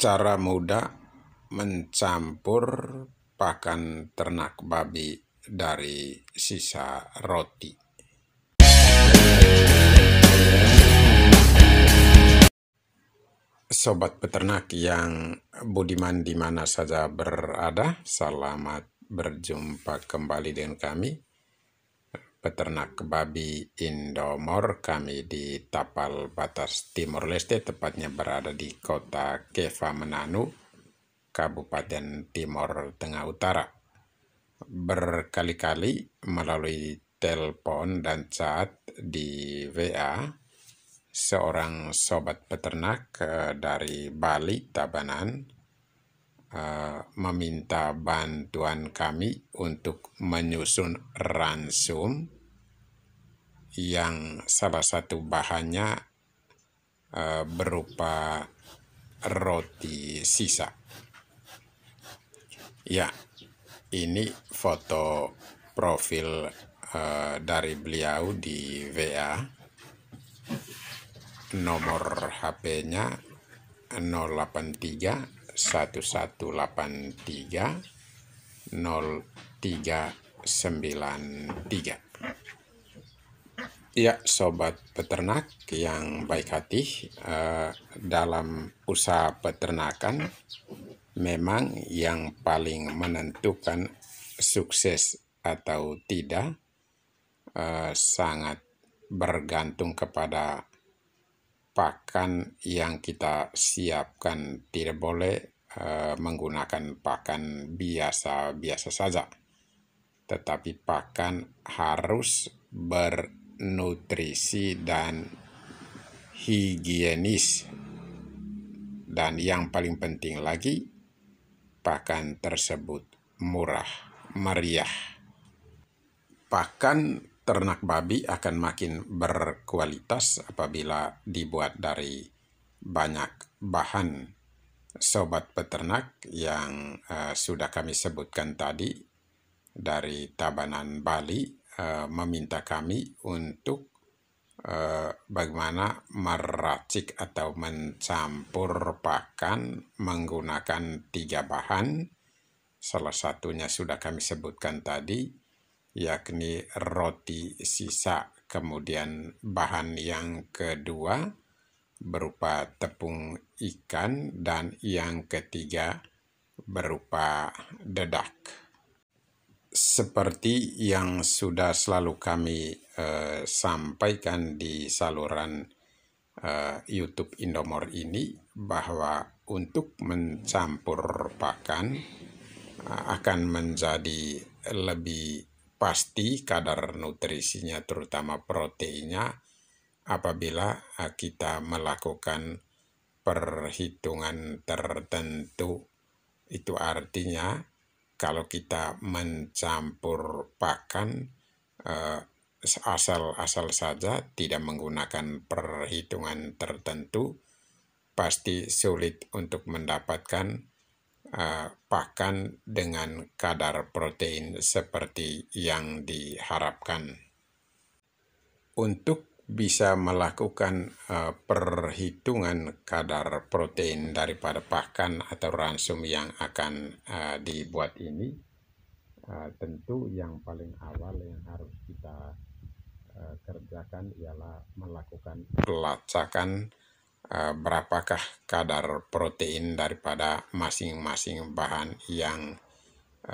cara mudah mencampur pakan ternak babi dari sisa roti. Sobat peternak yang budiman di mana saja berada, selamat berjumpa kembali dengan kami peternak babi Indomor kami di tapal batas Timor Leste tepatnya berada di kota Keva Menanu, Kabupaten Timor Tengah Utara. Berkali-kali melalui telepon dan chat di WA, seorang sobat peternak eh, dari Bali, Tabanan, Eh, meminta bantuan kami untuk menyusun ransum yang salah satu bahannya uh, berupa roti sisa. Ya, ini foto profil uh, dari beliau di WA. Nomor HP-nya 083 1183 0393. Ya, sobat peternak yang baik hati, eh, dalam usaha peternakan memang yang paling menentukan sukses atau tidak eh, sangat bergantung kepada pakan yang kita siapkan tidak boleh eh, menggunakan pakan biasa-biasa saja, tetapi pakan harus bernutrisi dan higienis. Dan yang paling penting lagi, pakan tersebut murah, meriah. Pakan ternak babi akan makin berkualitas apabila dibuat dari banyak bahan sobat peternak yang uh, sudah kami sebutkan tadi dari Tabanan Bali uh, meminta kami untuk uh, bagaimana meracik atau mencampur pakan menggunakan tiga bahan salah satunya sudah kami sebutkan tadi yakni roti sisa. Kemudian bahan yang kedua berupa tepung ikan dan yang ketiga berupa dedak. Seperti yang sudah selalu kami eh, sampaikan di saluran eh, YouTube Indomor ini bahwa untuk mencampur pakan eh, akan menjadi lebih pasti kadar nutrisinya terutama proteinnya apabila eh, kita melakukan perhitungan tertentu itu artinya kalau kita mencampur pakan eh, asal-asal saja tidak menggunakan perhitungan tertentu pasti sulit untuk mendapatkan Eh, pakan dengan kadar protein seperti yang diharapkan. Untuk bisa melakukan eh, perhitungan kadar protein daripada pakan atau ransum yang akan eh, dibuat ini, tentu yang paling awal yang harus kita kerjakan ialah melakukan pelacakan Eh, berapakah kadar protein daripada masing-masing bahan yang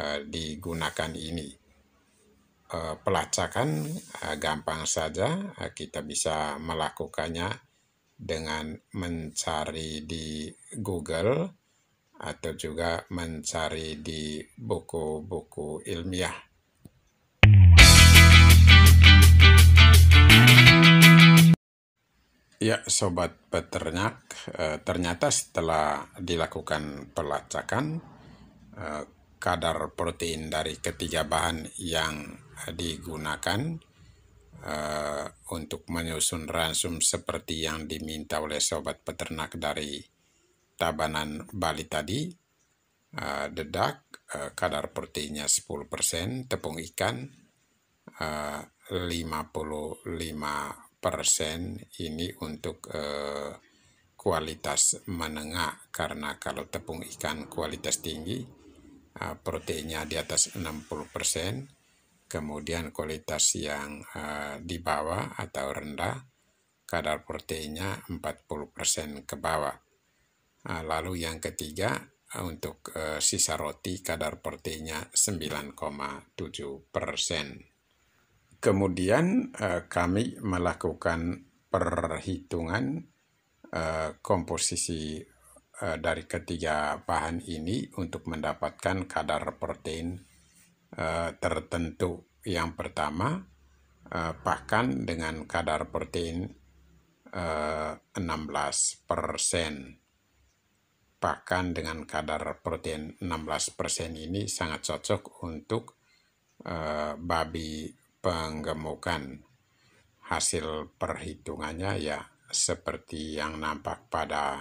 eh, digunakan ini. Eh, pelacakan gampang saja, kita bisa melakukannya dengan mencari di Google atau juga mencari di buku-buku ilmiah Ya, sobat peternak, eh, ternyata setelah dilakukan pelacakan, eh, kadar protein dari ketiga bahan yang digunakan eh, untuk menyusun ransum seperti yang diminta oleh sobat peternak dari Tabanan Bali tadi, dedak kadar proteinnya 10%, tepung ikan eh, 55 persen ini untuk eh, kualitas menengah karena kalau tepung ikan kualitas tinggi eh, proteinnya di atas 60% persen kemudian kualitas yang eh, di bawah atau rendah kadar proteinnya 40% persen ke bawah eh, lalu yang ketiga untuk eh, sisa roti kadar proteinnya 9,7 persen kemudian uh, kami melakukan perhitungan uh, komposisi uh, dari ketiga bahan ini untuk mendapatkan kadar protein uh, tertentu. Yang pertama, pakan dengan kadar protein uh, 16 persen Pakan dengan kadar protein 16% ini sangat cocok untuk uh, babi penggemukan. Hasil perhitungannya ya seperti yang nampak pada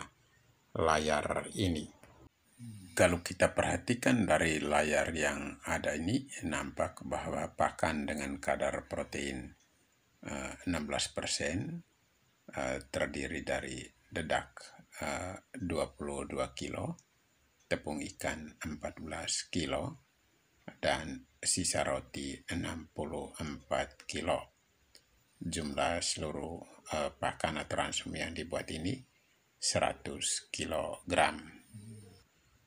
layar ini. Kalau kita perhatikan dari layar yang ada ini, nampak bahwa pakan dengan kadar protein 16% eh, eh, terdiri dari dedak 22 eh, kilo, tepung ikan 14 kilo, dan sisa roti 64 kilo. Jumlah seluruh uh, pakan atau ransum yang dibuat ini 100 kilogram.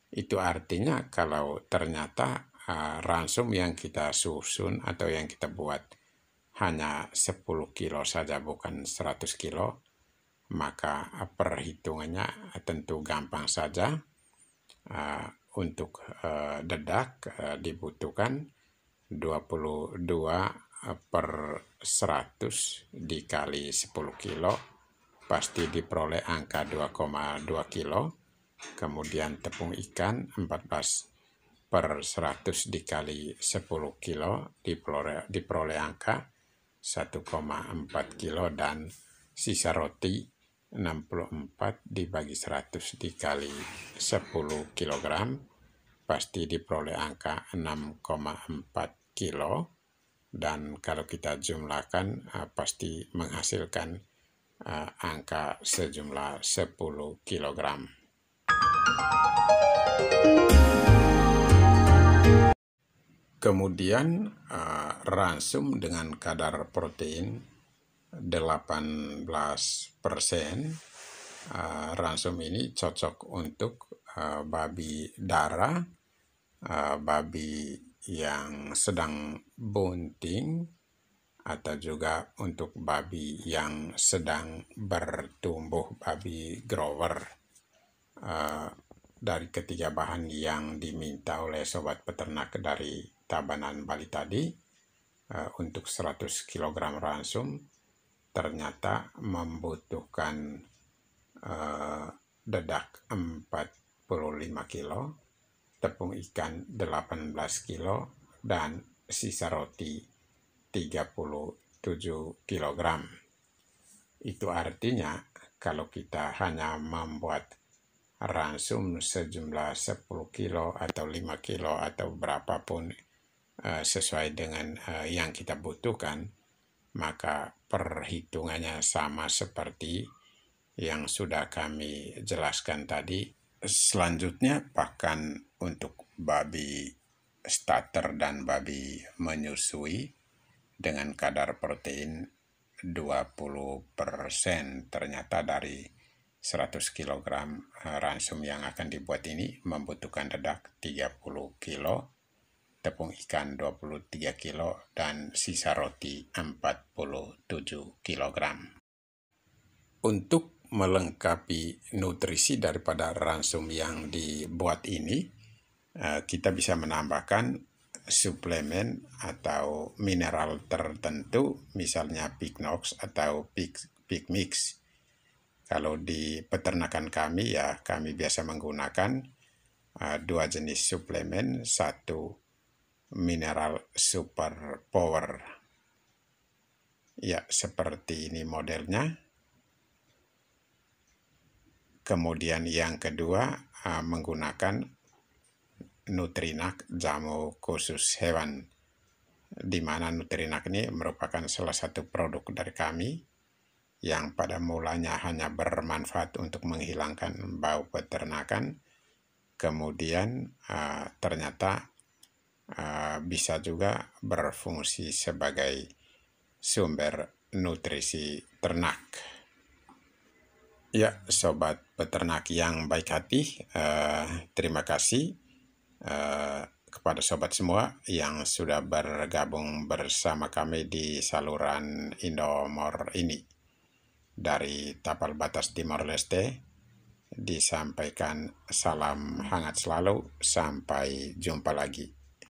Itu artinya kalau ternyata uh, ransum yang kita susun atau yang kita buat hanya 10 kilo saja bukan 100 kilo, maka perhitungannya tentu gampang saja. Uh, untuk uh, dedak uh, dibutuhkan 22 eh, per 100 dikali 10 kilo pasti diperoleh angka 2,2 kilo kemudian tepung ikan 14 per 100 dikali 10 kilo diperoleh, diperoleh angka 1,4 kilo dan sisa roti 64 dibagi 100 dikali 10 kilogram pasti diperoleh angka 6,4 kilo dan kalau kita jumlahkan eh, pasti menghasilkan eh, angka sejumlah 10 kilogram. Kemudian eh, ransum dengan kadar protein 18 persen ransum ini cocok untuk babi darah Ah, babi yang sedang bunting atau juga untuk babi yang sedang bertumbuh babi grower ah, dari ketiga bahan yang diminta oleh sobat peternak dari Tabanan Bali tadi ah, untuk 100 kg ransum ternyata membutuhkan dedak 45 kg tepung ikan 18 kilo, dan sisa roti 37 kg. Itu artinya kalau kita hanya membuat ransum sejumlah 10 kilo atau 5 kilo atau berapapun eh, sesuai dengan eh, yang kita butuhkan, maka perhitungannya sama seperti yang sudah kami jelaskan tadi. Selanjutnya pakan untuk babi starter dan babi menyusui dengan kadar protein 20% ternyata dari 100 kg ransum yang akan dibuat ini membutuhkan dedak 30 kg, tepung ikan 23 kg, dan sisa roti 47 kg. Untuk melengkapi nutrisi daripada ransum yang dibuat ini, Eh, kita bisa menambahkan suplemen atau mineral tertentu, misalnya Pignox atau Pig, Pig Mix. Kalau di peternakan kami ya kami biasa menggunakan uh, dua jenis suplemen, satu mineral super power. Ya, seperti ini modelnya. Kemudian yang kedua uh, menggunakan Nutrinak jamu khusus hewan di mana Nutrinak ini merupakan salah satu produk dari kami yang pada mulanya hanya bermanfaat untuk menghilangkan bau peternakan kemudian uh, ternyata uh, bisa juga berfungsi sebagai sumber nutrisi ternak. Ya, sobat peternak yang baik hati, uh, terima kasih Eh, kepada sobat semua yang sudah bergabung bersama kami di saluran Indomor ini dari tapal batas Timor Leste disampaikan salam hangat selalu sampai jumpa lagi